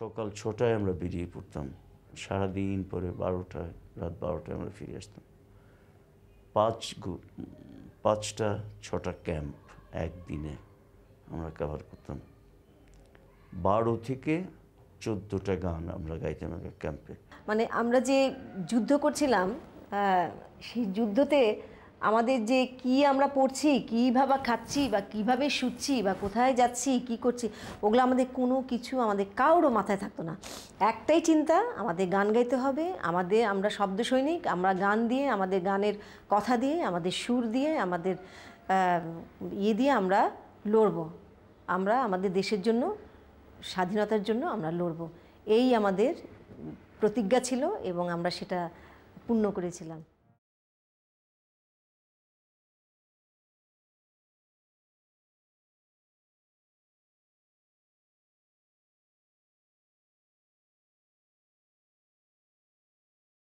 সকাল ছটায় আমরা বেরিয়ে পড়তাম সারাদিন পরে বারোটায় রাত বারোটায় আমরা ফিরে আসতাম পাঁচ পাঁচটা ছটা ক্যাম্প একদিনে আমরা কভার করতাম বারো থেকে চোদ্দোটা গান আমরা গাইতাম ক্যাম্পে মানে আমরা যে যুদ্ধ করছিলাম সেই যুদ্ধতে আমাদের যে কি আমরা পড়ছি কীভাবে খাচ্ছি বা কিভাবে শুচ্ছি বা কোথায় যাচ্ছি কি করছি ওগুলো আমাদের কোনো কিছু আমাদের কারোরও মাথায় থাকতো না একটাই চিন্তা আমাদের গান গাইতে হবে আমাদের আমরা শব্দ সৈনিক আমরা গান দিয়ে আমাদের গানের কথা দিয়ে আমাদের সুর দিয়ে আমাদের ইয়ে দিয়ে আমরা লড়ব আমরা আমাদের দেশের জন্য স্বাধীনতার জন্য আমরা লড়ব এই আমাদের প্রতিজ্ঞা ছিল এবং আমরা সেটা পূর্ণ করেছিলাম